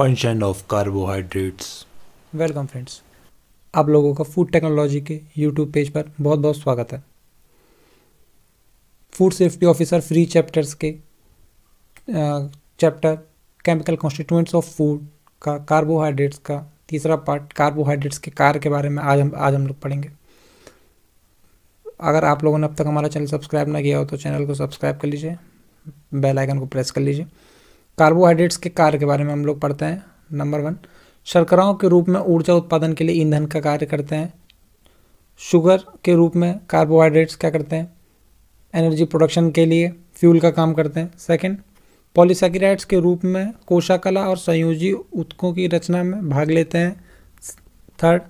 function of carbohydrates welcome friends आप लोगों का फूड टेक्नोलॉजी के यूट्यूब पेज पर बहुत बहुत स्वागत है food safety officer free chapters के chapter chemical constituents of food का कार्बोहाइड्रेट्स का तीसरा पार्ट कार्बोहाइड्रेट्स के कार के बारे में आज हम आज हम लोग पढ़ेंगे अगर आप लोगों ने अब तक हमारा चैनल सब्सक्राइब ना किया हो तो चैनल को सब्सक्राइब कर लीजिए बेल आइकन को प्रेस कर लीजिए कार्बोहाइड्रेट्स के कार्य के बारे में हम लोग पढ़ते हैं नंबर वन शर्कराओं के रूप में ऊर्जा उत्पादन के लिए ईंधन का कार्य करते हैं शुगर के रूप में कार्बोहाइड्रेट्स क्या करते हैं एनर्जी प्रोडक्शन के लिए फ्यूल का काम करते हैं सेकंड पॉलीसेक्राइड्स के रूप में कोशाकला और संयोजी उत्कों की रचना में भाग लेते हैं थर्ड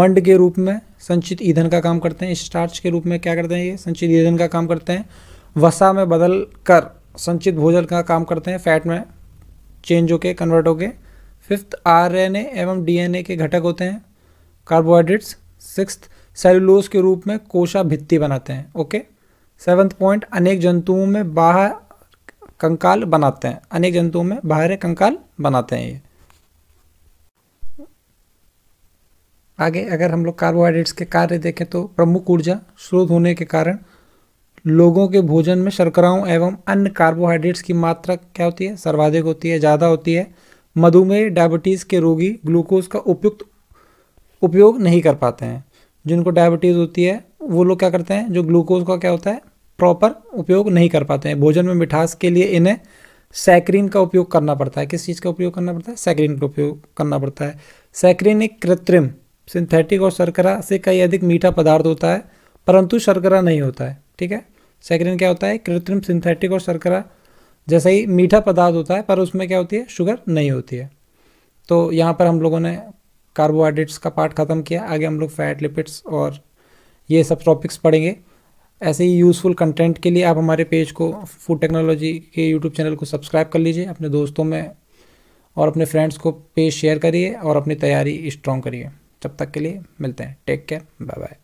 मंड के रूप में संचित ईंधन का काम करते हैं स्टार्च के रूप में क्या करते हैं ये संचित ईंधन का काम करते हैं वसा में बदल कर संचित भोजन का काम करते हैं फैट में चेंज होके कन्वर्ट होके फिफ्थ आरएनए एवं डीएनए के घटक होते हैं कार्बोहाइड्रेट्स सिक्स सेलुलोज के रूप में कोशा भित्ति बनाते हैं ओके सेवन्थ पॉइंट अनेक जंतुओं में बाहर कंकाल बनाते हैं अनेक जंतुओं में बाहर कंकाल बनाते हैं ये आगे अगर हम लोग कार्बोहाइड्रेट्स के कार्य देखें तो प्रमुख ऊर्जा स्रोत होने के कारण लोगों के भोजन में शर्कराओं एवं अन्य कार्बोहाइड्रेट्स की मात्रा क्या होती है सर्वाधिक होती है ज़्यादा होती है मधुमेह डायबिटीज़ के रोगी ग्लूकोज का उपयुक्त उपयोग नहीं कर पाते हैं जिनको डायबिटीज़ होती है वो लोग क्या करते हैं जो ग्लूकोज का क्या होता है प्रॉपर उपयोग नहीं कर पाते हैं भोजन में मिठास के लिए इन्हें सैक्रीन का उपयोग करना पड़ता है किस चीज़ का उपयोग करना पड़ता है सैक्रीन का उपयोग करना पड़ता है सैक्रीन एक कृत्रिम सिंथेटिक और शर्करा से कई अधिक मीठा पदार्थ होता है परंतु शर्करा नहीं होता है ठीक है सैक्रिन क्या होता है कृत्रिम सिंथेटिक और शर्करा जैसा ही मीठा पदार्थ होता है पर उसमें क्या होती है शुगर नहीं होती है तो यहाँ पर हम लोगों ने कार्बोहाइड्रेट्स का पार्ट ख़त्म किया आगे हम लोग फैट लिपिड्स और ये सब टॉपिक्स पढ़ेंगे ऐसे ही यूज़फुल कंटेंट के लिए आप हमारे पेज को फूड टेक्नोलॉजी के यूट्यूब चैनल को सब्सक्राइब कर लीजिए अपने दोस्तों में और अपने फ्रेंड्स को पेज शेयर करिए और अपनी तैयारी स्ट्रॉन्ग करिए तब तक के लिए मिलते हैं टेक केयर बाय बाय